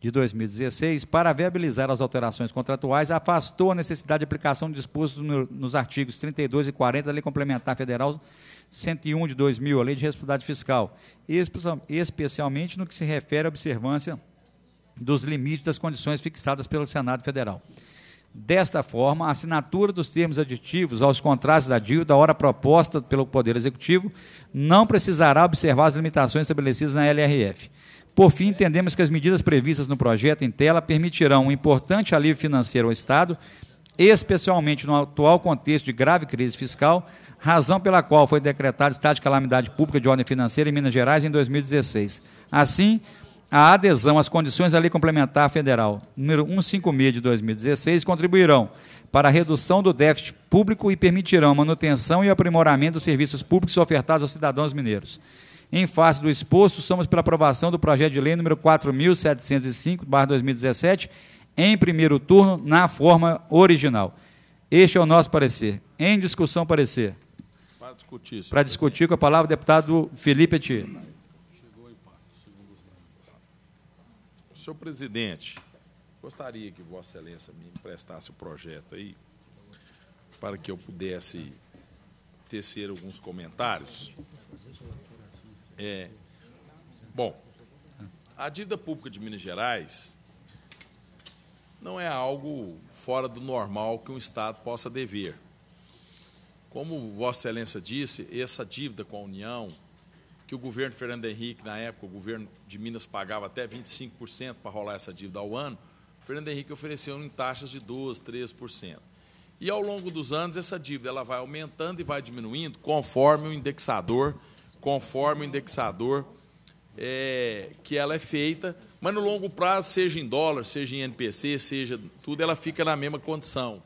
de 2016, para viabilizar as alterações contratuais, afastou a necessidade de aplicação de disposto nos artigos 32 e 40 da Lei Complementar Federal 101 de 2000, a Lei de Responsabilidade Fiscal, especialmente no que se refere à observância dos limites das condições fixadas pelo Senado Federal. Desta forma, a assinatura dos termos aditivos aos contratos da dívida, hora proposta pelo Poder Executivo, não precisará observar as limitações estabelecidas na LRF. Por fim, entendemos que as medidas previstas no projeto em tela permitirão um importante alívio financeiro ao Estado, especialmente no atual contexto de grave crise fiscal, razão pela qual foi decretado estado de calamidade pública de ordem financeira em Minas Gerais em 2016. Assim, a adesão às condições da Lei Complementar Federal número 156 de 2016 contribuirão para a redução do déficit público e permitirão a manutenção e aprimoramento dos serviços públicos ofertados aos cidadãos mineiros. Em face do exposto, somos pela aprovação do projeto de lei número 4.705/2017 em primeiro turno na forma original. Este é o nosso parecer. Em discussão, parecer. Para discutir. Para discutir com a palavra o deputado Felipe Etier. Senhor presidente, gostaria que Vossa Excelência me emprestasse o projeto aí, para que eu pudesse tecer alguns comentários. É, bom, a dívida pública de Minas Gerais não é algo fora do normal que um Estado possa dever. Como Vossa Excelência disse, essa dívida com a União, que o governo Fernando Henrique, na época, o governo de Minas pagava até 25% para rolar essa dívida ao ano, Fernando Henrique ofereceu em taxas de 12%, 13%. E ao longo dos anos, essa dívida ela vai aumentando e vai diminuindo conforme o indexador conforme o indexador é, que ela é feita, mas no longo prazo, seja em dólar, seja em NPC, seja tudo, ela fica na mesma condição.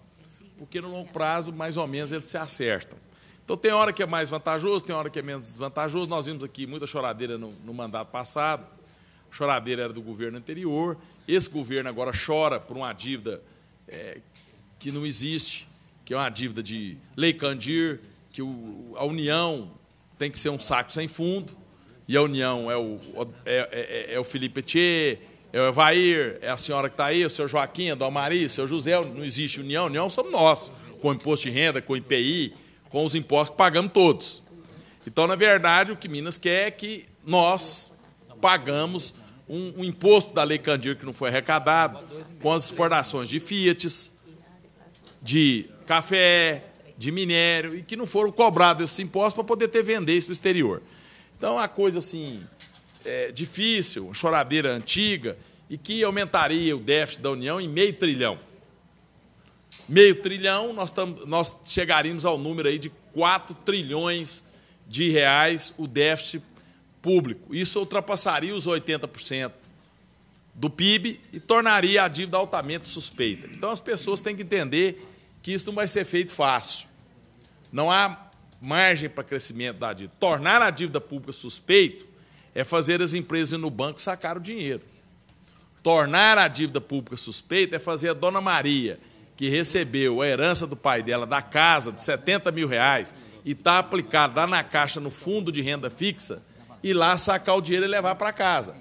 Porque no longo prazo, mais ou menos, eles se acertam. Então, tem hora que é mais vantajoso, tem hora que é menos desvantajoso. Nós vimos aqui muita choradeira no, no mandato passado, a choradeira era do governo anterior. Esse governo agora chora por uma dívida é, que não existe, que é uma dívida de Lei Candir, que o, a União tem que ser um saco sem fundo. E a União é o, é, é, é, é o Felipe Etier, é o Evair, é a senhora que está aí, o seu Joaquim, a Dona Maria, o seu José. Não existe União, União somos nós, com imposto de renda, com IPI, com os impostos que pagamos todos. Então, na verdade, o que Minas quer é que nós pagamos um, um imposto da Lei Candir que não foi arrecadado, com as exportações de Fiat, de café, de minério, e que não foram cobrados esses impostos para poder ter vender isso no exterior. Então, é uma coisa assim, é, difícil, uma choradeira antiga, e que aumentaria o déficit da União em meio trilhão. Meio trilhão, nós, tam, nós chegaríamos ao número aí de 4 trilhões de reais o déficit público. Isso ultrapassaria os 80% do PIB e tornaria a dívida altamente suspeita. Então as pessoas têm que entender que isso não vai ser feito fácil. Não há margem para crescimento da dívida. Tornar a dívida pública suspeito é fazer as empresas no banco sacar o dinheiro. Tornar a dívida pública suspeita é fazer a dona Maria, que recebeu a herança do pai dela da casa de 70 mil reais e está aplicada lá na caixa no fundo de renda fixa, e lá sacar o dinheiro e levar para casa.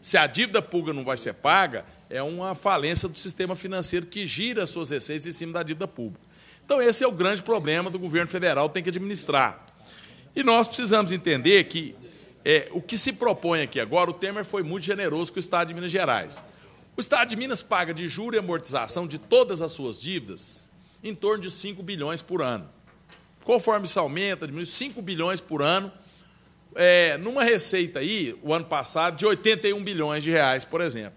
Se a dívida pública não vai ser paga, é uma falência do sistema financeiro que gira suas receitas em cima da dívida pública. Então, esse é o grande problema do governo federal, tem que administrar. E nós precisamos entender que é, o que se propõe aqui agora, o Temer foi muito generoso com o Estado de Minas Gerais. O Estado de Minas paga de juro e amortização de todas as suas dívidas em torno de 5 bilhões por ano. Conforme isso aumenta, diminui 5 bilhões por ano, é, numa receita aí, o ano passado, de 81 bilhões de reais, por exemplo.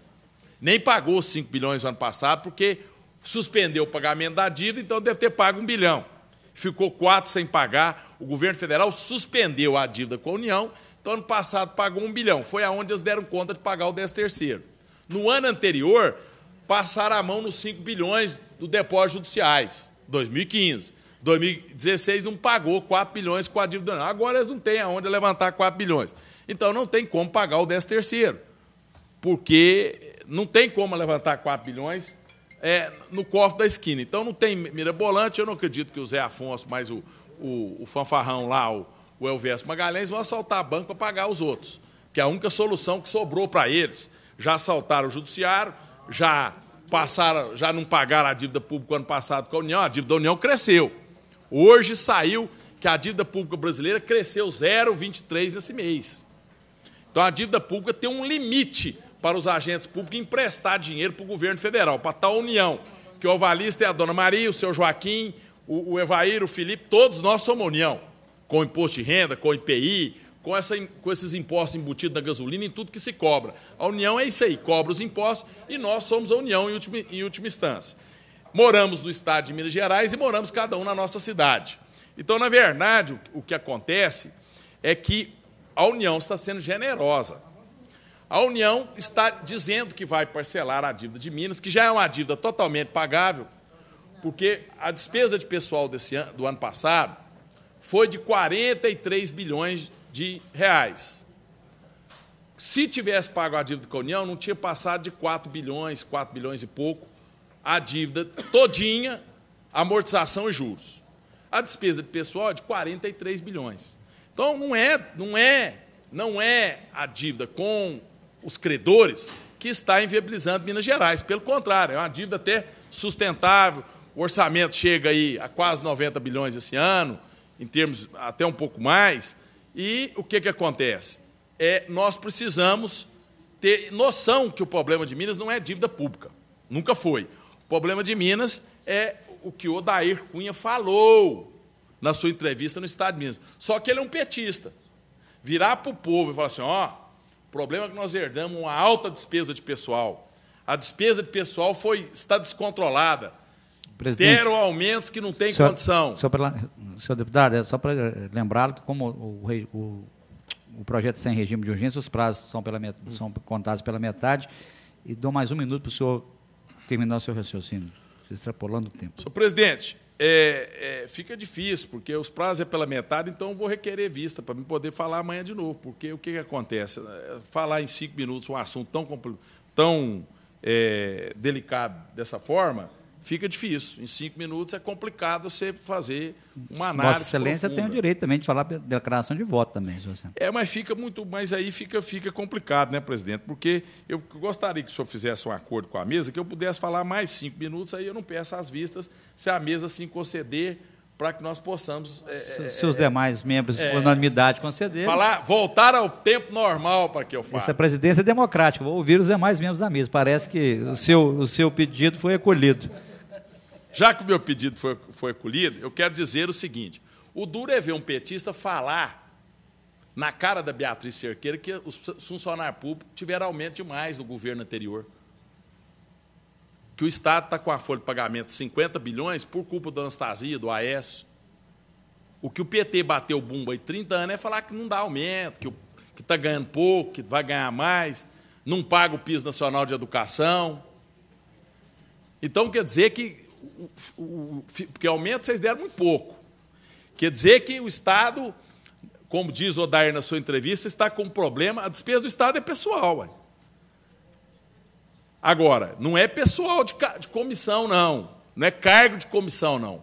Nem pagou 5 bilhões no ano passado, porque suspendeu o pagamento da dívida, então deve ter pago um bilhão. Ficou quatro sem pagar, o governo federal suspendeu a dívida com a União, então ano passado pagou um bilhão, foi aonde eles deram conta de pagar o 13 terceiro. No ano anterior, passaram a mão nos 5 bilhões do depósito judiciais, 2015. 2016 não pagou 4 bilhões com a dívida. Não. Agora eles não têm aonde levantar 4 bilhões. Então não tem como pagar o 13 terceiro, porque não tem como levantar 4 bilhões é, no cofre da esquina. Então não tem mirabolante, eu não acredito que o Zé Afonso, mais o, o, o fanfarrão lá, o, o Elvias Magalhães, vão assaltar banco para pagar os outros. Que é a única solução que sobrou para eles. Já assaltaram o judiciário, já passaram, já não pagaram a dívida pública ano passado com a União, a dívida da União cresceu. Hoje saiu que a dívida pública brasileira cresceu 0,23 nesse mês. Então a dívida pública tem um limite para os agentes públicos emprestar dinheiro para o governo federal, para tal união, que o Alvalista é a dona Maria, o seu Joaquim, o, o Evair, o Felipe, todos nós somos união, com imposto de renda, com IPI, com, essa, com esses impostos embutidos na gasolina, em tudo que se cobra. A união é isso aí, cobra os impostos e nós somos a união em última, em última instância. Moramos no estado de Minas Gerais e moramos cada um na nossa cidade. Então, na verdade, o que acontece é que a União está sendo generosa. A União está dizendo que vai parcelar a dívida de Minas, que já é uma dívida totalmente pagável, porque a despesa de pessoal desse ano, do ano passado foi de 43 bilhões de reais. Se tivesse pago a dívida com a União, não tinha passado de 4 bilhões, 4 bilhões e pouco, a dívida todinha, amortização e juros. A despesa de pessoal é de 43 bilhões. Então não é, não é, não é a dívida com os credores, que está inviabilizando Minas Gerais. Pelo contrário, é uma dívida até sustentável. O orçamento chega aí a quase 90 bilhões esse ano, em termos até um pouco mais. E o que, que acontece? É, nós precisamos ter noção que o problema de Minas não é dívida pública. Nunca foi. O problema de Minas é o que o Odair Cunha falou na sua entrevista no Estado de Minas. Só que ele é um petista. Virar para o povo e falar assim, ó, oh, o problema é que nós herdamos uma alta despesa de pessoal. A despesa de pessoal foi, está descontrolada. Presidente, Deram aumentos que não têm senhor, condição. Senhor, senhor deputado, é só para lembrá-lo que, como o, o, o, projeto sem regime de urgência, os prazos são, pela met, são contados pela metade. E dou mais um minuto para o senhor terminar o seu raciocínio extrapolando o tempo. Senhor presidente, é, é, fica difícil, porque os prazos é pela metade, então eu vou requerer vista para me poder falar amanhã de novo, porque o que, que acontece? É, falar em cinco minutos um assunto tão, tão é, delicado dessa forma fica difícil. Em cinco minutos é complicado você fazer uma análise. Vossa Excelência profunda. tem o direito também de falar pela declaração de voto também, José. É, mas fica muito, mas aí fica, fica complicado, né, presidente? Porque eu gostaria que o senhor fizesse um acordo com a mesa, que eu pudesse falar mais cinco minutos, aí eu não peço as vistas se a mesa se conceder para que nós possamos. É, se, se, é, os é, demais membros, é, por unanimidade, conceder Falar, voltar ao tempo normal para que eu faça. Essa é presidência é democrática, vou ouvir os demais membros da mesa. Parece que o seu, o seu pedido foi acolhido. Já que o meu pedido foi, foi acolhido, eu quero dizer o seguinte: o duro é ver um petista falar na cara da Beatriz Cerqueira que os funcionários públicos tiveram aumento demais no governo anterior. Que o Estado está com a folha de pagamento de 50 bilhões por culpa da Anastasia, do AES, O que o PT bateu bumba aí 30 anos é falar que não dá aumento, que está ganhando pouco, que vai ganhar mais, não paga o PIS nacional de educação. Então, quer dizer que porque aumento vocês deram muito pouco. Quer dizer que o Estado, como diz o Odair na sua entrevista, está com um problema, a despesa do Estado é pessoal. Ué. Agora, não é pessoal de, de comissão, não. Não é cargo de comissão, não.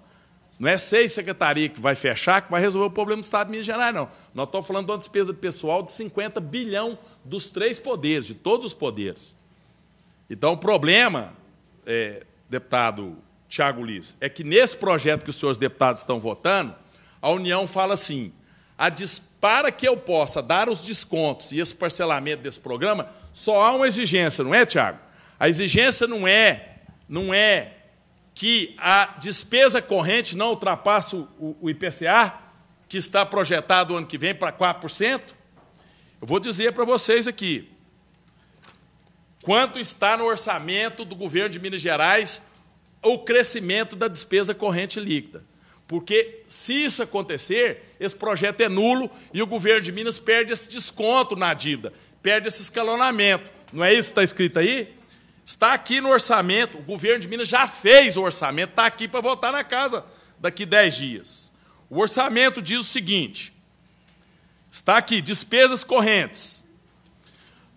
Não é seis secretarias que vai fechar, que vai resolver o problema do Estado de Minas Gerais, não. Nós estamos falando de uma despesa de pessoal de 50 bilhão dos três poderes, de todos os poderes. Então, o problema, é, deputado Tiago Liz, é que nesse projeto que os senhores deputados estão votando, a União fala assim: a para que eu possa dar os descontos e esse parcelamento desse programa, só há uma exigência, não é, Tiago? A exigência não é, não é que a despesa corrente não ultrapasse o, o IPCA, que está projetado o ano que vem para 4%. Eu vou dizer para vocês aqui quanto está no orçamento do governo de Minas Gerais o crescimento da despesa corrente líquida. Porque se isso acontecer, esse projeto é nulo e o governo de Minas perde esse desconto na dívida, perde esse escalonamento. Não é isso que está escrito aí? Está aqui no orçamento, o governo de Minas já fez o orçamento, está aqui para votar na casa daqui 10 dias. O orçamento diz o seguinte: está aqui, despesas correntes.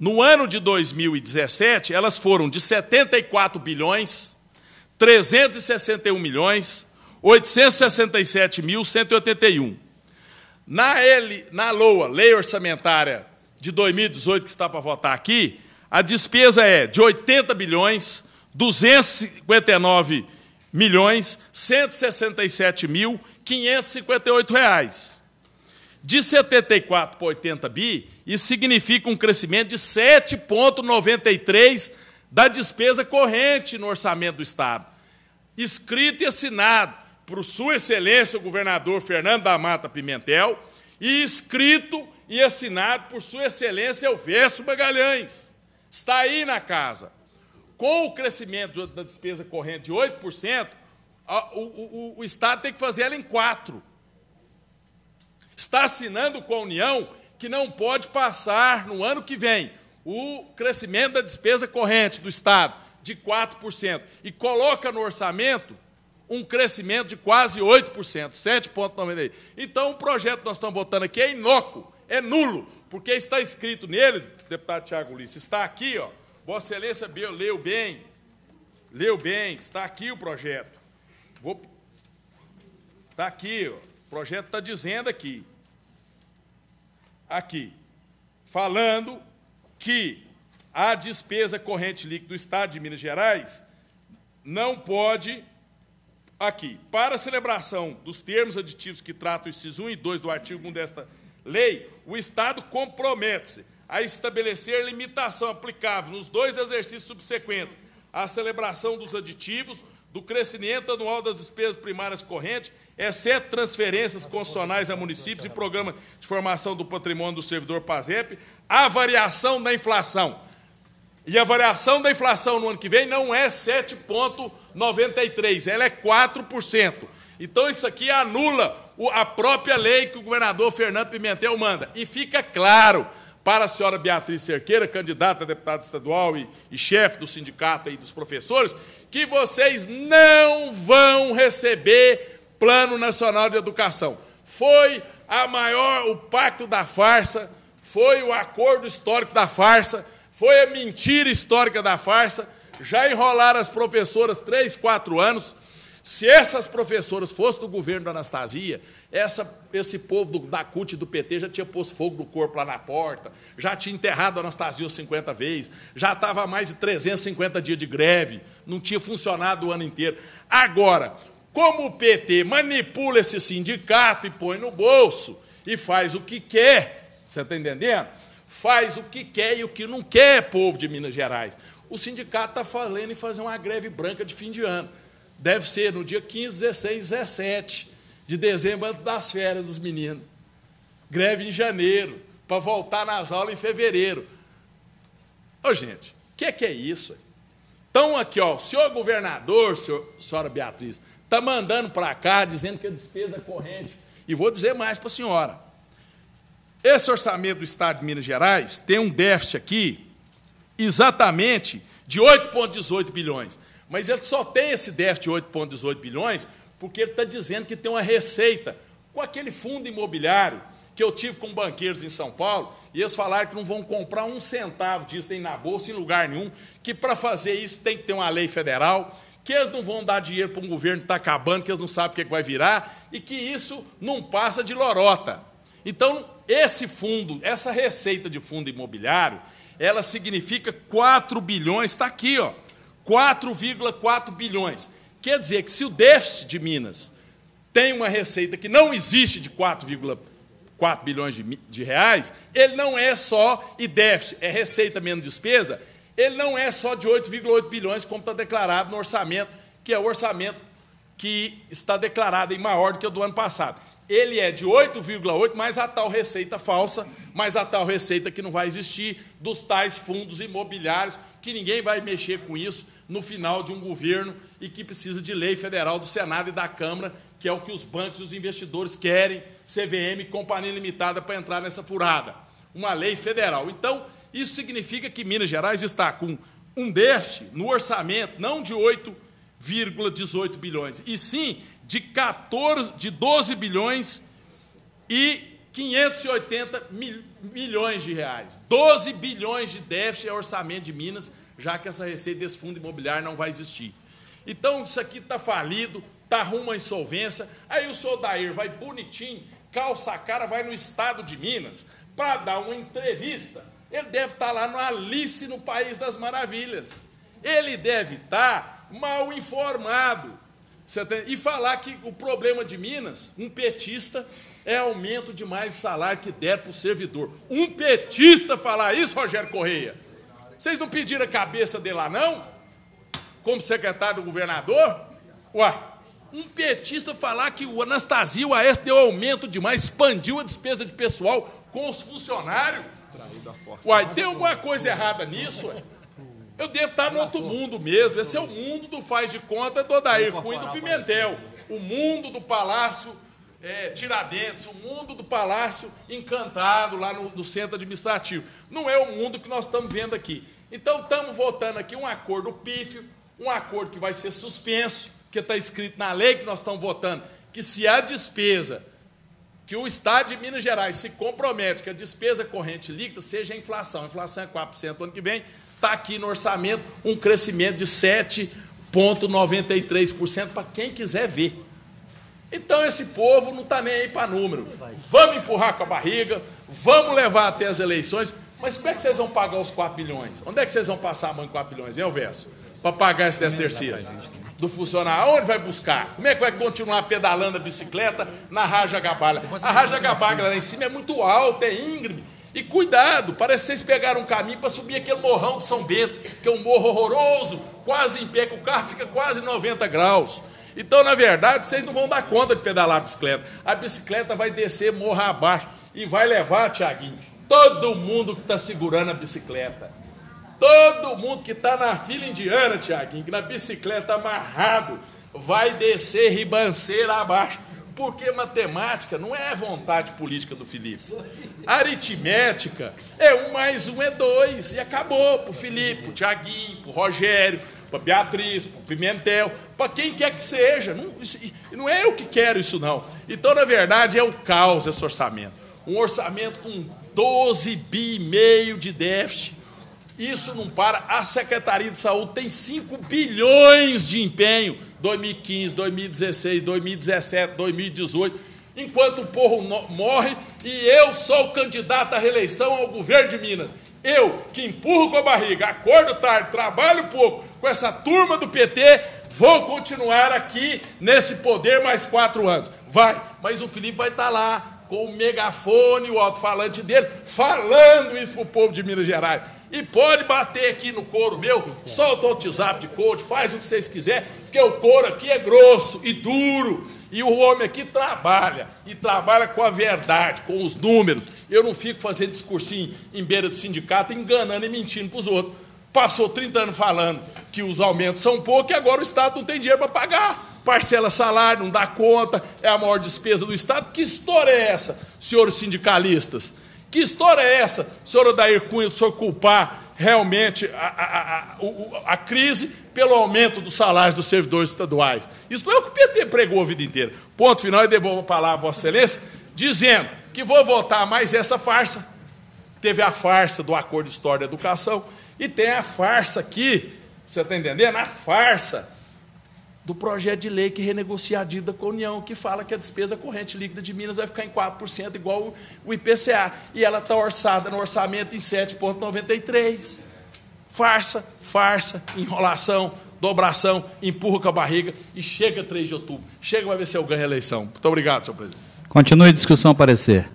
No ano de 2017, elas foram de 74 bilhões 361 milhões 867.181. Na, L, na LOA, Lei Orçamentária de 2018, que está para votar aqui, a despesa é de 80 bilhões 259 milhões 167 mil 558 reais. De 74 para 80 bi, isso significa um crescimento de 7,93 da despesa corrente no orçamento do Estado, escrito e assinado por Sua Excelência o Governador Fernando da Mata Pimentel e escrito e assinado por Sua Excelência Elverso Magalhães. Está aí na casa. Com o crescimento da despesa corrente de 8%, o, o, o Estado tem que fazer ela em 4%. Está assinando com a União que não pode passar no ano que vem o crescimento da despesa corrente do Estado de 4% e coloca no orçamento um crescimento de quase 8%, 7,98%. Então, o projeto que nós estamos votando aqui é inócuo, é nulo, porque está escrito nele, deputado Tiago Ulisses, está aqui, ó, Vossa Excelência leu bem, leu bem, está aqui o projeto. Vou... Está aqui, ó, o projeto está dizendo aqui, aqui, falando que a despesa corrente líquida do Estado de Minas Gerais não pode, aqui, para a celebração dos termos aditivos que tratam os 1 e 2 do artigo 1 desta lei, o Estado compromete-se a estabelecer limitação aplicável nos dois exercícios subsequentes à celebração dos aditivos do crescimento anual das despesas primárias correntes, exceto transferências constitucionais a municípios e programa de formação do patrimônio do servidor PASEP, a variação da inflação. E a variação da inflação no ano que vem não é 7,93%, ela é 4%. Então isso aqui anula a própria lei que o governador Fernando Pimentel manda. E fica claro para a senhora Beatriz Cerqueira, candidata a deputada estadual e, e chefe do sindicato e dos professores, que vocês não vão receber Plano Nacional de Educação. Foi a maior, o pacto da farsa foi o acordo histórico da farsa, foi a mentira histórica da farsa, já enrolaram as professoras três, quatro anos. Se essas professoras fossem do governo da Anastasia, essa, esse povo do, da CUT e do PT já tinha posto fogo no corpo lá na porta, já tinha enterrado a Anastasia 50 vezes, já estava mais de 350 dias de greve, não tinha funcionado o ano inteiro. Agora, como o PT manipula esse sindicato e põe no bolso e faz o que quer, você está entendendo? Faz o que quer e o que não quer, povo de Minas Gerais. O sindicato está falando em fazer uma greve branca de fim de ano. Deve ser no dia 15, 16, 17 de dezembro, antes das férias dos meninos. Greve em janeiro, para voltar nas aulas em fevereiro. Ô, gente, o que, que é isso? Então, aqui, ó, o senhor governador, senhor, senhora Beatriz, está mandando para cá dizendo que a é despesa corrente. E vou dizer mais para a senhora. Esse orçamento do Estado de Minas Gerais tem um déficit aqui exatamente de 8,18 bilhões. Mas ele só tem esse déficit de 8,18 bilhões porque ele está dizendo que tem uma receita com aquele fundo imobiliário que eu tive com banqueiros em São Paulo, e eles falaram que não vão comprar um centavo disso nem na Bolsa, em lugar nenhum, que para fazer isso tem que ter uma lei federal, que eles não vão dar dinheiro para um governo que está acabando, que eles não sabem o que, é que vai virar, e que isso não passa de lorota. Então, esse fundo, essa receita de fundo imobiliário, ela significa 4 bilhões, está aqui, ó, 4,4 bilhões. Quer dizer que se o déficit de Minas tem uma receita que não existe de 4,4 bilhões de, de, reais, ele não é só, e déficit é receita menos despesa, ele não é só de 8,8 bilhões, como está declarado no orçamento, que é o orçamento que está declarado em maior do que o do ano passado ele é de 8,8 mas a tal receita falsa, mas a tal receita que não vai existir dos tais fundos imobiliários, que ninguém vai mexer com isso no final de um governo e que precisa de lei federal do Senado e da Câmara, que é o que os bancos e os investidores querem, CVM, companhia limitada para entrar nessa furada. Uma lei federal. Então, isso significa que Minas Gerais está com um déficit no orçamento, não de 8,8. 1,18 bilhões, e sim de 14, de 12 bilhões e 580 mil, milhões de reais. 12 bilhões de déficit é orçamento de Minas, já que essa receita desse fundo imobiliário não vai existir. Então, isso aqui está falido, está rumo à insolvência. Aí o senhor Dair vai bonitinho, calça a cara, vai no estado de Minas para dar uma entrevista. Ele deve estar tá lá no Alice no País das Maravilhas. Ele deve estar. Tá mal informado. E falar que o problema de Minas, um petista, é aumento de mais salário que der para o servidor. Um petista falar isso, Rogério Correia. Vocês não pediram a cabeça dele lá, não? Como secretário do governador? Ué, um petista falar que o Anastasio Aes deu aumento demais, expandiu a despesa de pessoal com os funcionários. Uai, tem alguma coisa errada nisso, ué? Eu devo estar no outro mundo mesmo. Esse é o mundo do faz de conta do Odair Cunha e do Pimentel. O mundo do Palácio é, Tiradentes, o mundo do Palácio Encantado, lá no, no, centro administrativo. Não é o mundo que nós estamos vendo aqui. Então, estamos votando aqui um acordo pífio, um acordo que vai ser suspenso, que está escrito na lei que nós estamos votando, que se a despesa que o Estado de Minas Gerais se compromete que a despesa corrente líquida seja a inflação, a inflação é 4% ano que vem, Está aqui no orçamento um crescimento de 7,93% para quem quiser ver. Então esse povo não está nem aí para número. Vamos empurrar com a barriga, vamos levar até as eleições. Mas como é que vocês vão pagar os 4 bilhões? Onde é que vocês vão passar a mão de 4 bilhões, hein, Alverso? Para pagar esse 10 terceiro do funcionário. Aonde vai buscar? Como é que vai continuar pedalando a bicicleta na Raja Gabalha? A Raja Gabalha lá em cima é muito alta, é íngreme. E cuidado, parece que vocês pegaram um caminho para subir aquele morrão de São Bento, que é um morro horroroso, quase em pé, que o carro fica quase 90 graus. Então, na verdade, vocês não vão dar conta de pedalar a bicicleta. A bicicleta vai descer morro abaixo e vai levar, Tiaguinho, todo mundo que está segurando a bicicleta. Todo mundo que está na fila indiana, Tiaguinho, na bicicleta amarrado, vai descer ribanceira abaixo porque matemática não é vontade política do Filipe. Aritmética é um mais um é dois. E acabou para o Filipe, para o Tiaguinho, para o Rogério, para a Beatriz, para o Pimentel, para quem quer que seja. Não, isso, não é eu que quero isso, não. Então, na verdade, é o caos esse orçamento. Um orçamento com 12 bi e meio de déficit. Isso não para. A Secretaria de Saúde tem 5 bilhões de empenho 2015, 2016, 2017, 2018, enquanto o povo morre e eu sou o candidato à reeleição ao governo de Minas. Eu, que empurro com a barriga, acordo tarde, trabalho pouco com essa turma do PT, vou continuar aqui nesse poder mais quatro anos. Vai, mas o Felipe vai estar lá com o megafone, o alto-falante dele, falando isso para o povo de Minas Gerais. E pode bater aqui no couro meu, solta o WhatsApp de coach, faz o que vocês quiserem, porque o couro aqui é grosso e duro. E o homem aqui trabalha, e trabalha com a verdade, com os números. Eu não fico fazendo discursinho em beira do sindicato, enganando e mentindo para os outros. Passou 30 anos falando que os aumentos são poucos e agora o Estado não tem dinheiro para pagar parcela salário, não dá conta, é a maior despesa do Estado. Que história é essa, senhores sindicalistas? Que história é essa, senhor Odair Cunha, do senhor culpar realmente a, a, a, a crise pelo aumento dos salários dos servidores estaduais? Isso não é o que o PT pregou a vida inteira. Ponto final, e devolvo a palavra a Vossa Excelência, dizendo que vou votar mais essa farsa. Teve a farsa do Acordo de História e Educação e tem a farsa aqui, você está entendendo? A farsa do projeto de lei que renegocia a dívida com a União, que fala que a despesa corrente líquida de Minas vai ficar em 4%, igual o IPCA. E ela está orçada no orçamento em 7,93%. Farsa, farsa, enrolação, dobração, empurra com a barriga e chega 3 de outubro. Chega vai ver se eu ganho a eleição. Muito obrigado, senhor presidente. Continue a discussão parecer.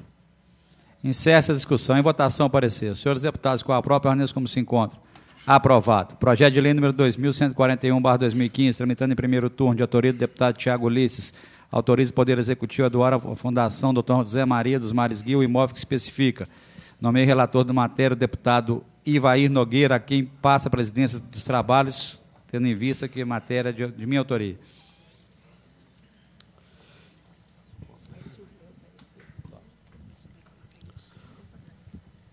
Encerra essa discussão. Em votação, parecer. Senhores deputados, com a própria Arnês como se encontra. Aprovado. Projeto de lei número 2141/2015, tramitando em primeiro turno, de autoria do deputado Tiago Ulisses. Autoriza o Poder Executivo a doar à Fundação Dr. José Maria dos Mares Guil, imóvel que especifica. Nomei relator da matéria o deputado Ivair Nogueira, a quem passa a presidência dos trabalhos, tendo em vista que é matéria de, de minha autoria.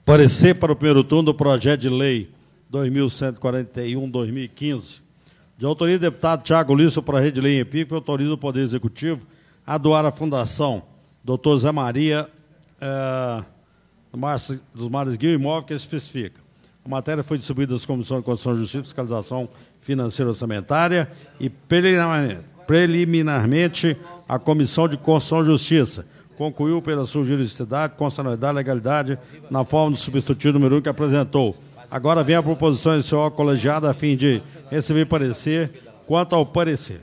Parecer para o primeiro turno do projeto de lei 2141-2015, de autoria do deputado Tiago Lício para a Rede Lei Empírica, autoriza o Poder Executivo a doar à Fundação Dr. Zé Maria eh, dos Mares Guil Imóvel, que especifica. A matéria foi distribuída às Comissões de Constituição, Justiça, Fiscalização Financeira e Orçamentária e preliminarmente a Comissão de Constituição e Justiça concluiu pela sua juridicidade, constitucionalidade e legalidade na forma do substitutivo número 1 um que apresentou. Agora vem a proposição senhor colegiado, a fim de receber parecer quanto ao parecer.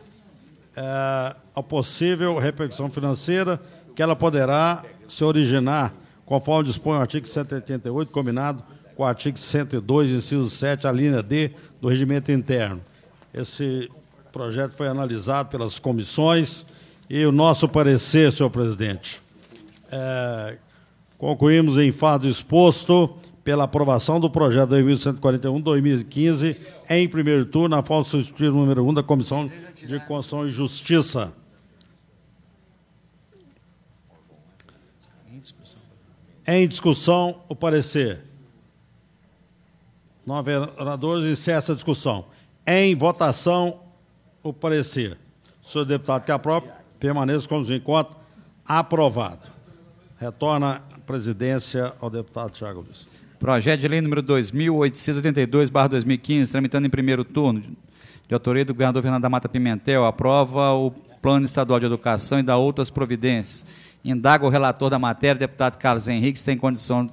É, a possível repercussão financeira que ela poderá se originar, conforme dispõe o artigo 188, combinado com o artigo 102, inciso 7, a linha D do regimento interno. Esse projeto foi analisado pelas comissões e o nosso parecer, senhor presidente. É, concluímos em fato exposto pela aprovação do projeto 2141-2015 em primeiro turno, na forma substitutiva número 1 da Comissão de Constituição e Justiça. Em discussão, o parecer. Nove oradores, encerra a discussão. Em votação, o parecer. Senhor deputado que aprova, permaneça como se encontra. Aprovado. Retorna a presidência ao deputado Tiago Luiz. Projeto de lei número 2.882-2015, tramitando em primeiro turno, de autoria do governador Fernando da Mata Pimentel, aprova o Plano Estadual de Educação e dá outras providências. Indaga o relator da matéria, deputado Carlos Henrique, se tem condição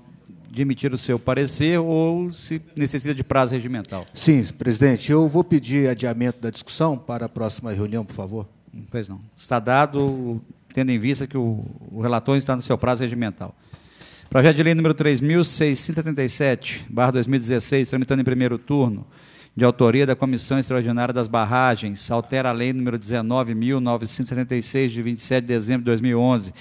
de emitir o seu parecer ou se necessita de prazo regimental. Sim, presidente. Eu vou pedir adiamento da discussão para a próxima reunião, por favor. Pois não. Está dado, tendo em vista que o, o relator está no seu prazo regimental. Projeto de lei número 3677, barra 2016, tramitando em primeiro turno, de autoria da Comissão Extraordinária das Barragens, altera a lei número 19.976, de 27 de dezembro de 2011,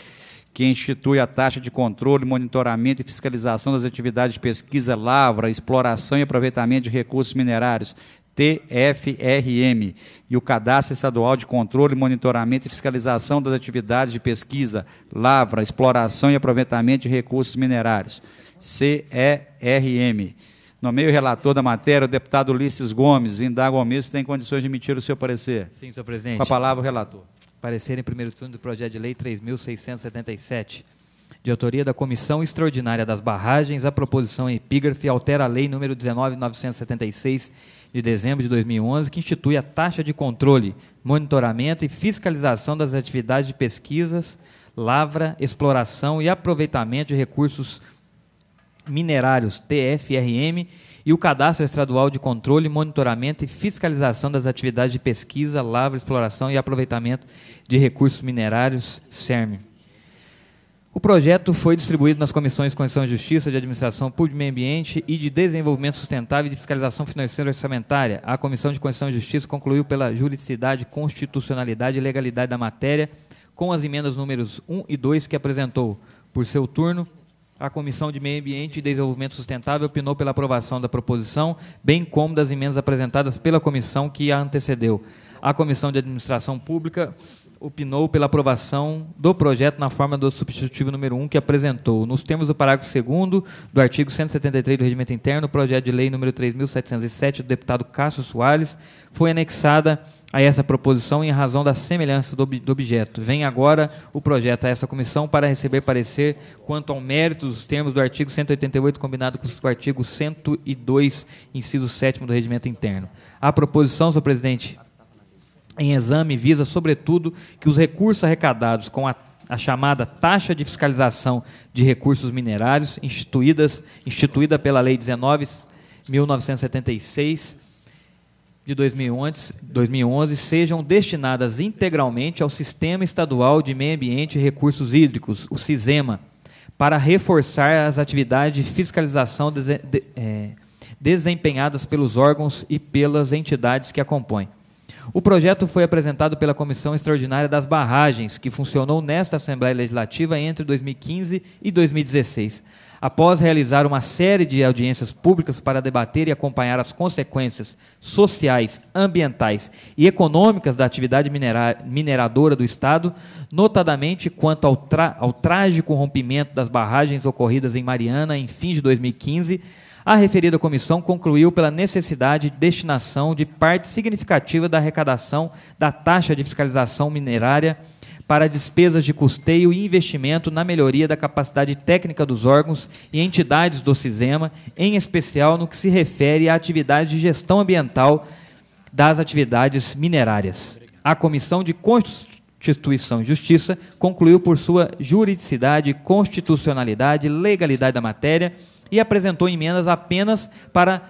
que institui a taxa de controle, monitoramento e fiscalização das atividades de pesquisa, lavra, exploração e aproveitamento de recursos minerários, TFRM, e o Cadastro Estadual de Controle, Monitoramento e Fiscalização das Atividades de Pesquisa, Lavra, Exploração e Aproveitamento de Recursos Minerários, CERM. Nomeio o relator da matéria, o deputado Ulisses Gomes. Indago ao mesmo tem condições de emitir o seu parecer. Sim, senhor presidente. Com a palavra, o relator. Parecer em primeiro turno do projeto de lei 3.677. De autoria da Comissão Extraordinária das Barragens, a proposição em epígrafe altera a lei número 19.976, de dezembro de 2011, que institui a taxa de controle, monitoramento e fiscalização das atividades de pesquisas, lavra, exploração e aproveitamento de recursos minerários, TFRM, e o Cadastro Estadual de Controle, Monitoramento e Fiscalização das Atividades de Pesquisa, Lavra, Exploração e Aproveitamento de Recursos Minerários, CERM. O projeto foi distribuído nas comissões de Constituição e Justiça, de Administração Pública e Meio Ambiente e de Desenvolvimento Sustentável e de Fiscalização Financeira e Orçamentária. A Comissão de Constituição e Justiça concluiu pela juridicidade, constitucionalidade e legalidade da matéria, com as emendas números 1 e 2 que apresentou. Por seu turno, a Comissão de Meio Ambiente e Desenvolvimento Sustentável opinou pela aprovação da proposição, bem como das emendas apresentadas pela comissão que a antecedeu. A Comissão de Administração Pública opinou pela aprovação do projeto na forma do substitutivo número 1 que apresentou. Nos termos do parágrafo 2 do artigo 173 do Regimento Interno, o projeto de lei número 3707 do deputado Cássio Soares foi anexada a essa proposição em razão da semelhança do, do objeto. Vem agora o projeto a essa comissão para receber parecer quanto ao mérito dos termos do artigo 188 combinado com o artigo 102, inciso 7 do Regimento Interno. A proposição, senhor presidente, em exame visa, sobretudo, que os recursos arrecadados com a, a chamada taxa de fiscalização de recursos minerários, instituídas, instituída pela Lei 19, 1976 de 2011, 2011 sejam destinadas integralmente ao Sistema Estadual de Meio Ambiente e Recursos Hídricos, o SISEMA, para reforçar as atividades de fiscalização de, de, é, desempenhadas pelos órgãos e pelas entidades que a compõem. O projeto foi apresentado pela Comissão Extraordinária das Barragens, que funcionou nesta Assembleia Legislativa entre 2015 e 2016. Após realizar uma série de audiências públicas para debater e acompanhar as consequências sociais, ambientais e econômicas da atividade mineradora do Estado, notadamente quanto ao, ao trágico rompimento das barragens ocorridas em Mariana em fim de 2015, a referida comissão concluiu pela necessidade de destinação de parte significativa da arrecadação da taxa de fiscalização minerária para despesas de custeio e investimento na melhoria da capacidade técnica dos órgãos e entidades do CISEMA, em especial no que se refere à atividade de gestão ambiental das atividades minerárias. A Comissão de Constituição e Justiça concluiu por sua juridicidade, constitucionalidade e legalidade da matéria e apresentou emendas apenas para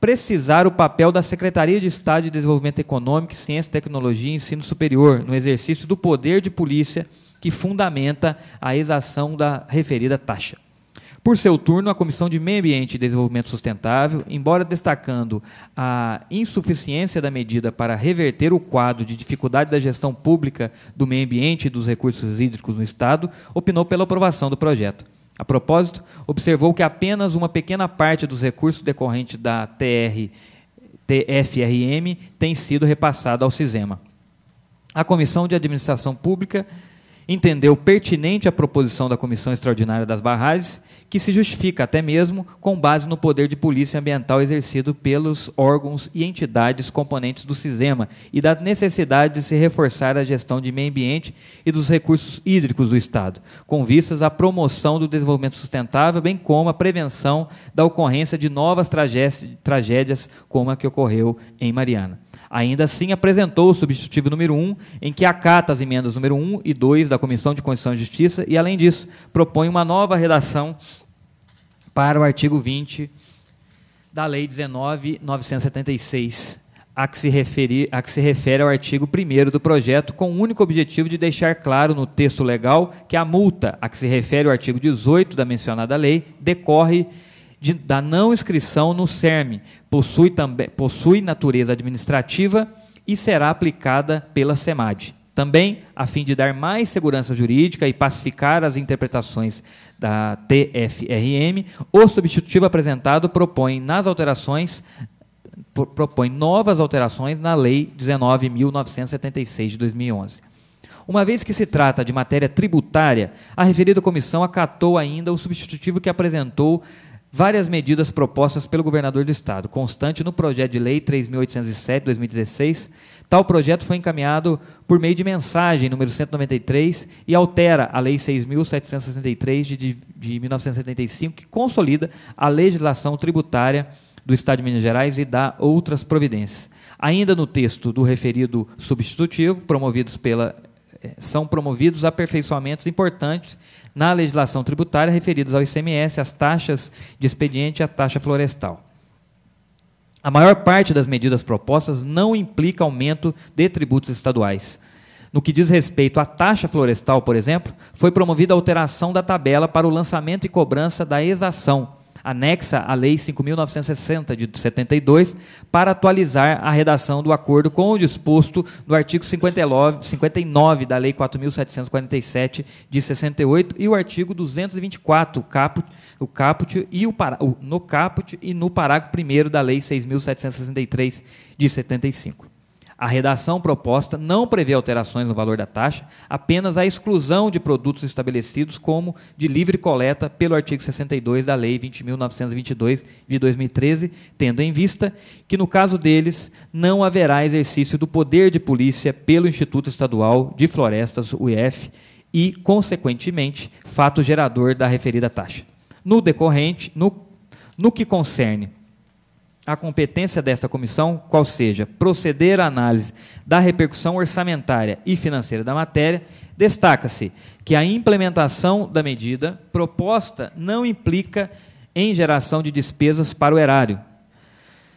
precisar o papel da Secretaria de Estado de Desenvolvimento Econômico, Ciência, Tecnologia e Ensino Superior no exercício do poder de polícia que fundamenta a exação da referida taxa. Por seu turno, a Comissão de Meio Ambiente e Desenvolvimento Sustentável, embora destacando a insuficiência da medida para reverter o quadro de dificuldade da gestão pública do meio ambiente e dos recursos hídricos no Estado, opinou pela aprovação do projeto. A propósito, observou que apenas uma pequena parte dos recursos decorrentes da TR, TFRM tem sido repassada ao CISEMA. A Comissão de Administração Pública entendeu pertinente a proposição da Comissão Extraordinária das Barragens que se justifica até mesmo com base no poder de polícia ambiental exercido pelos órgãos e entidades componentes do SISEMA e da necessidade de se reforçar a gestão de meio ambiente e dos recursos hídricos do Estado, com vistas à promoção do desenvolvimento sustentável, bem como à prevenção da ocorrência de novas tragédias como a que ocorreu em Mariana. Ainda assim, apresentou o substitutivo número 1, em que acata as emendas número 1 e 2 da Comissão de Constituição e Justiça e, além disso, propõe uma nova redação para o artigo 20 da Lei 19.976, a que, se a que se refere ao artigo 1 do projeto, com o único objetivo de deixar claro no texto legal que a multa a que se refere o artigo 18 da mencionada lei decorre de, da não inscrição no CERM, possui, também, possui natureza administrativa e será aplicada pela SEMAD. Também, a fim de dar mais segurança jurídica e pacificar as interpretações da TFRM, o substitutivo apresentado propõe nas alterações propõe novas alterações na Lei 19.976 de 2011. Uma vez que se trata de matéria tributária, a referida comissão acatou ainda o substitutivo que apresentou várias medidas propostas pelo governador do estado, constante no projeto de lei 3807/2016. Tal projeto foi encaminhado por meio de mensagem número 193 e altera a lei 6763 de, de 1975, que consolida a legislação tributária do estado de Minas Gerais e dá outras providências. Ainda no texto do referido substitutivo, promovidos pela eh, são promovidos aperfeiçoamentos importantes na legislação tributária referidos ao ICMS, às taxas de expediente e à taxa florestal. A maior parte das medidas propostas não implica aumento de tributos estaduais. No que diz respeito à taxa florestal, por exemplo, foi promovida a alteração da tabela para o lançamento e cobrança da exação, anexa à Lei 5.960 de 72, para atualizar a redação do acordo com o disposto no artigo 59, da Lei 4.747 de 68 e o artigo 224, caput, o caput e o, o no caput e no parágrafo 1 da Lei 6.763 de 75. A redação proposta não prevê alterações no valor da taxa, apenas a exclusão de produtos estabelecidos como de livre coleta pelo artigo 62 da Lei 20.922 de 2013, tendo em vista que, no caso deles, não haverá exercício do poder de polícia pelo Instituto Estadual de Florestas, UF, e, consequentemente, fato gerador da referida taxa. No decorrente, no, no que concerne a competência desta comissão, qual seja proceder à análise da repercussão orçamentária e financeira da matéria, destaca-se que a implementação da medida proposta não implica em geração de despesas para o erário.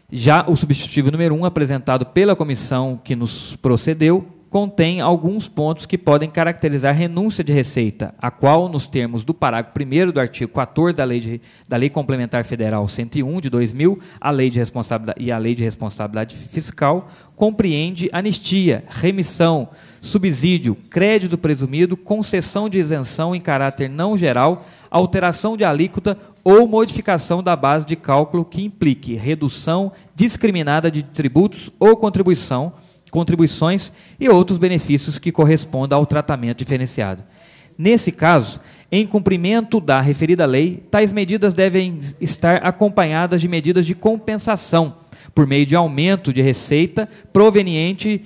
Já o substitutivo número 1, um, apresentado pela comissão que nos procedeu, contém alguns pontos que podem caracterizar renúncia de receita, a qual, nos termos do parágrafo 1 do artigo 14 da Lei, de, da Lei Complementar Federal 101 de 2000, a Lei de Responsabilidade e a Lei de Responsabilidade Fiscal, compreende anistia, remissão, subsídio, crédito presumido, concessão de isenção em caráter não geral, alteração de alíquota ou modificação da base de cálculo que implique redução discriminada de tributos ou contribuição contribuições e outros benefícios que correspondam ao tratamento diferenciado. Nesse caso, em cumprimento da referida lei, tais medidas devem estar acompanhadas de medidas de compensação por meio de aumento de receita proveniente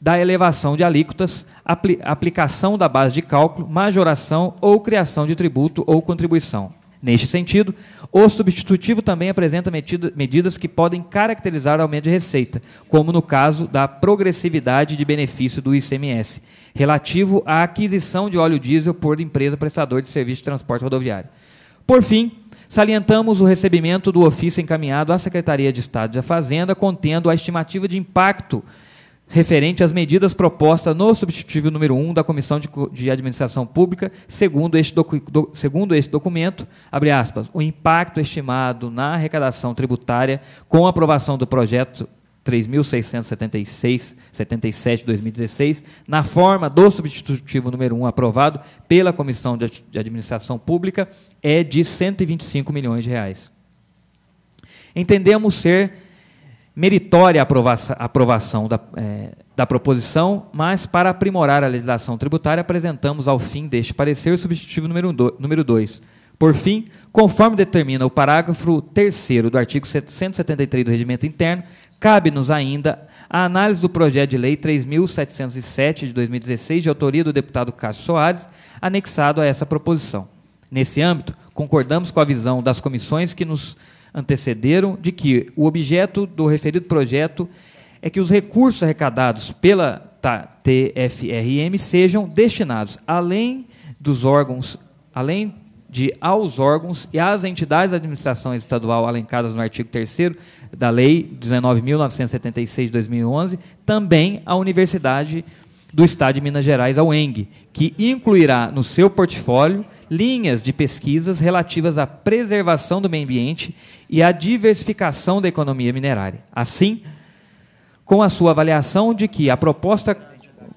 da elevação de alíquotas, apli aplicação da base de cálculo, majoração ou criação de tributo ou contribuição. Neste sentido, o substitutivo também apresenta medidas que podem caracterizar o aumento de receita, como no caso da progressividade de benefício do ICMS, relativo à aquisição de óleo diesel por empresa prestadora de serviço de transporte rodoviário. Por fim, salientamos o recebimento do ofício encaminhado à Secretaria de Estado da Fazenda, contendo a estimativa de impacto referente às medidas propostas no substitutivo número 1 da Comissão de, de Administração Pública, segundo este, docu, do, segundo este documento, abre aspas, o impacto estimado na arrecadação tributária com a aprovação do projeto 3.676-77 2016, na forma do substitutivo número 1 aprovado pela Comissão de Administração Pública, é de 125 milhões de reais. Entendemos ser meritória a aprovação, da, é, da proposição, mas para aprimorar a legislação tributária, apresentamos ao fim deste parecer o substitutivo número 2. Por fim, conforme determina o parágrafo 3 do artigo 773 do Regimento Interno, cabe-nos ainda a análise do projeto de lei 3.707 de 2016, de autoria do deputado Cássio Soares, anexado a essa proposição. Nesse âmbito, concordamos com a visão das comissões que nos antecederam, de que o objeto do referido projeto é que os recursos arrecadados pela TFRM sejam destinados, além dos órgãos, além de aos órgãos e às entidades da administração estadual alencadas no artigo 3 da Lei 19.976 de 2011, também à Universidade do Estado de Minas Gerais ao ENG, que incluirá no seu portfólio linhas de pesquisas relativas à preservação do meio ambiente e à diversificação da economia minerária. Assim, com a sua avaliação de que a proposta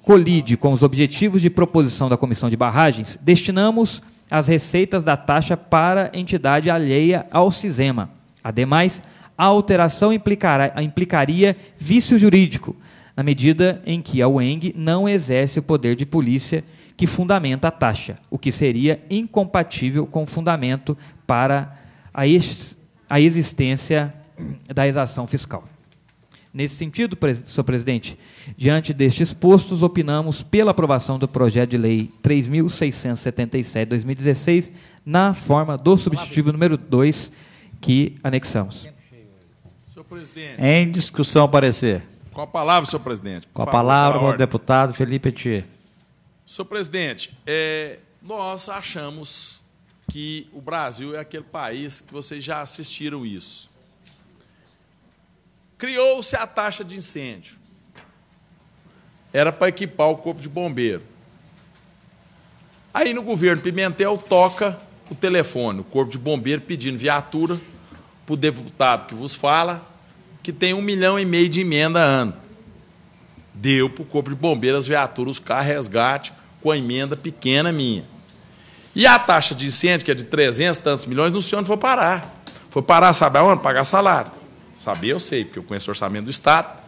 colide com os objetivos de proposição da Comissão de Barragens, destinamos as receitas da taxa para entidade alheia ao CISEMA. Ademais, a alteração implicará, implicaria vício jurídico, na medida em que a UENG não exerce o poder de polícia que fundamenta a taxa, o que seria incompatível com o fundamento para a, ex a existência da exação fiscal. Nesse sentido, senhor presidente, diante destes postos, opinamos pela aprovação do projeto de lei 3677/2016 na forma do substitutivo número 2 que anexamos. Senhor presidente. Em discussão, parecer. Com a palavra, senhor presidente. Com a palavra, deputado Felipe Etier. Senhor presidente, é, nós achamos que o Brasil é aquele país que vocês já assistiram isso. Criou-se a taxa de incêndio. Era para equipar o corpo de bombeiro. Aí no governo Pimentel toca o telefone, o corpo de bombeiro pedindo viatura para o deputado que vos fala, que tem um milhão e meio de emenda ano. Deu para o Corpo de Bombeiros, viaturas, carro, resgate, com a emenda pequena minha. E a taxa de incêndio, que é de 300 tantos milhões, no senhor não foi parar. Foi parar, sabe aonde? Pagar salário. Saber eu sei, porque eu conheço o orçamento do Estado.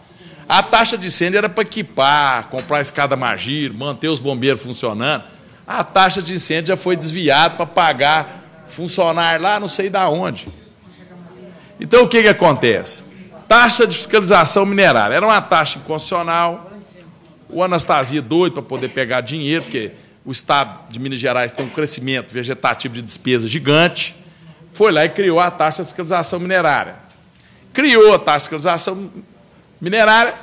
A taxa de incêndio era para equipar, comprar escada magiro, manter os bombeiros funcionando. A taxa de incêndio já foi desviada para pagar funcionar lá, não sei da onde. Então o que, que acontece? Taxa de fiscalização minerária. Era uma taxa inconstitucional. O Anastasia é doido para poder pegar dinheiro, porque o Estado de Minas Gerais tem um crescimento vegetativo de despesa gigante. Foi lá e criou a taxa de fiscalização minerária. Criou a taxa de fiscalização minerária,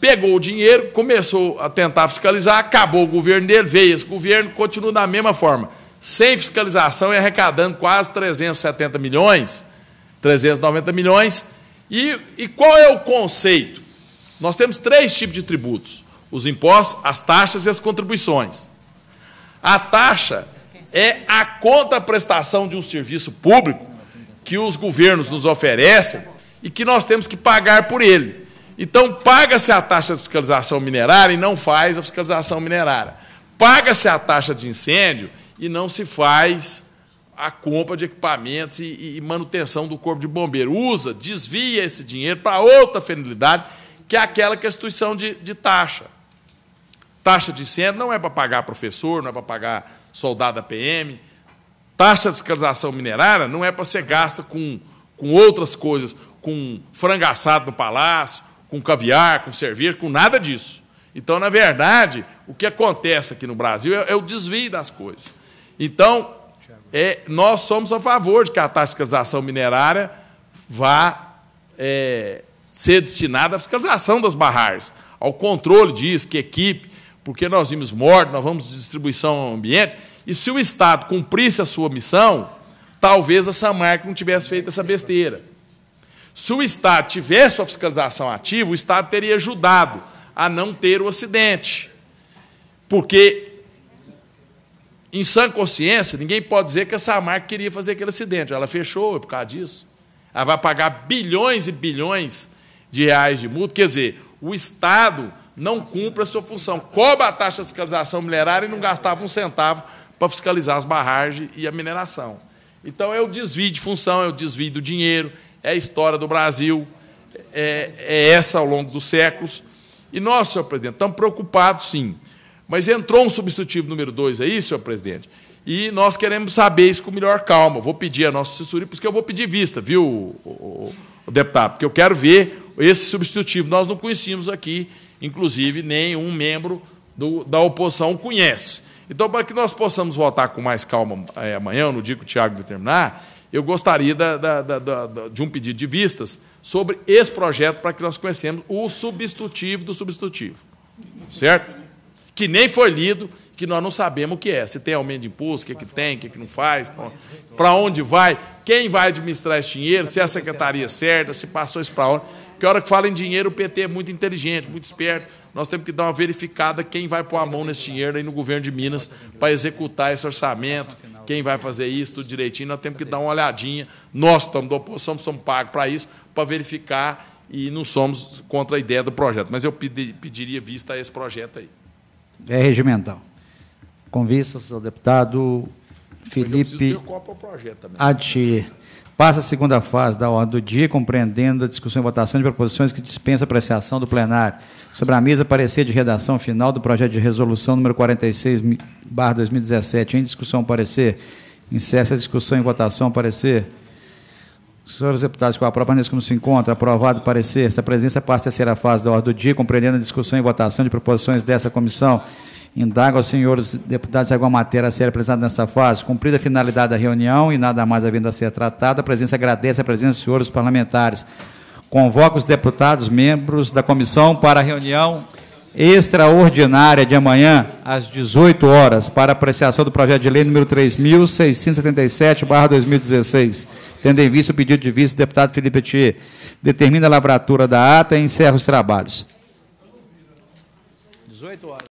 pegou o dinheiro, começou a tentar fiscalizar, acabou o governo dele, veio esse governo, continua da mesma forma, sem fiscalização e arrecadando quase 370 milhões, 390 milhões, e, e qual é o conceito? Nós temos três tipos de tributos: os impostos, as taxas e as contribuições. A taxa é a conta-prestação de um serviço público que os governos nos oferecem e que nós temos que pagar por ele. Então, paga-se a taxa de fiscalização minerária e não faz a fiscalização minerária. Paga-se a taxa de incêndio e não se faz a compra de equipamentos e, e manutenção do corpo de bombeiro. Usa, desvia esse dinheiro para outra finalidade, que é aquela que é a instituição de, de taxa. Taxa de incêndio não é para pagar professor, não é para pagar soldado da PM. Taxa de fiscalização minerária não é para ser gasta com, com outras coisas, com frango assado no palácio, com caviar, com cerveja, com nada disso. Então, na verdade, o que acontece aqui no Brasil é, é o desvio das coisas. Então, é, nós somos a favor de que a taxa de fiscalização minerária vá é, ser destinada à fiscalização das barragens, ao controle disso, que equipe, porque nós vimos morte, nós vamos de distribuição ao ambiente, e se o Estado cumprisse a sua missão, talvez a Samarco não tivesse feito essa besteira. Se o Estado tivesse sua fiscalização ativa, o Estado teria ajudado a não ter o acidente. Porque em sã consciência, ninguém pode dizer que essa marca queria fazer aquele acidente. Ela fechou por causa disso. Ela vai pagar bilhões e bilhões de reais de multa. Quer dizer, o Estado não cumpre a sua função. Cobra a taxa de fiscalização minerária e não gastava um centavo para fiscalizar as barragens e a mineração. Então, é o desvio de função, é o desvio do dinheiro, é a história do Brasil, é, é essa ao longo dos séculos. E nós, senhor presidente, estamos preocupados, sim. Mas entrou um substitutivo número dois aí, senhor presidente, e nós queremos saber isso com melhor calma. Vou pedir a nossa assessoria, porque eu vou pedir vista, viu, o, o deputado? Porque eu quero ver esse substitutivo. Nós não conhecíamos aqui, inclusive, nenhum membro do, da oposição conhece. Então, para que nós possamos votar com mais calma é, amanhã, no dia que o Tiago determinar, eu gostaria da, da, da, de um pedido de vistas sobre esse projeto para que nós conhecemos o substitutivo do substitutivo. Certo? que nem foi lido, que nós não sabemos o que é. Se tem aumento de imposto, o que, é que tem, o que, é que não faz, para onde vai, quem vai administrar esse dinheiro, se é a secretaria certa, se passou isso para onde. Porque a hora que fala em dinheiro, o PT é muito inteligente, muito esperto. Nós temos que dar uma verificada quem vai pôr a mão nesse dinheiro aí no governo de Minas para executar esse orçamento, quem vai fazer isso, tudo direitinho. Nós temos que dar uma olhadinha. Nós estamos da oposição, somos pagos para isso, para verificar e não somos contra a ideia do projeto. Mas eu pediria vista a esse projeto aí. É regimental. Convistas se ao deputado Felipe Atier. Passa a segunda fase da ordem do dia, compreendendo a discussão e votação de proposições que dispensa apreciação do plenário. Sobre a mesa, parecer de redação final do projeto de resolução número 46, 2017. Em discussão, parecer. Incesso a discussão e votação, parecer. Senhores deputados, com a própria nisso como se encontra, aprovado o parecer, essa presença passa a ser a fase da ordem do dia, compreendendo a discussão e votação de proposições dessa comissão. Indaga aos senhores deputados se alguma matéria a ser apresentada nessa fase. Cumprida a finalidade da reunião e nada mais havendo a ser tratada, a presença agradece a presença dos senhores parlamentares. Convoca os deputados, membros da comissão para a reunião extraordinária de amanhã, às 18 horas, para apreciação do projeto de lei número 3.677-2016, tendo em vista o pedido de vice do deputado Felipe Etier. Determina a lavratura da ata e encerra os trabalhos. 18 horas.